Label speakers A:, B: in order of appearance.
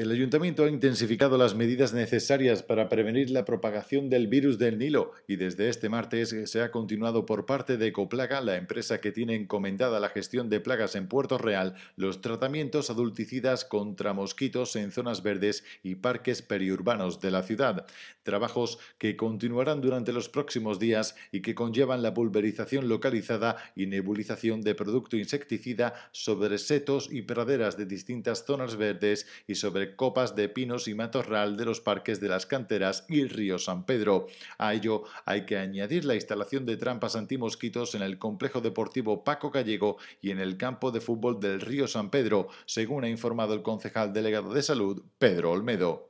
A: El ayuntamiento ha intensificado las medidas necesarias para prevenir la propagación del virus del Nilo y desde este martes se ha continuado por parte de Ecoplaga, la empresa que tiene encomendada la gestión de plagas en Puerto Real, los tratamientos adulticidas contra mosquitos en zonas verdes y parques periurbanos de la ciudad. Trabajos que continuarán durante los próximos días y que conllevan la pulverización localizada y nebulización de producto insecticida sobre setos y praderas de distintas zonas verdes y sobre copas de pinos y matorral de los parques de las canteras y el río San Pedro. A ello hay que añadir la instalación de trampas antimosquitos en el complejo deportivo Paco Gallego y en el campo de fútbol del río San Pedro, según ha informado el concejal delegado de salud, Pedro
B: Olmedo.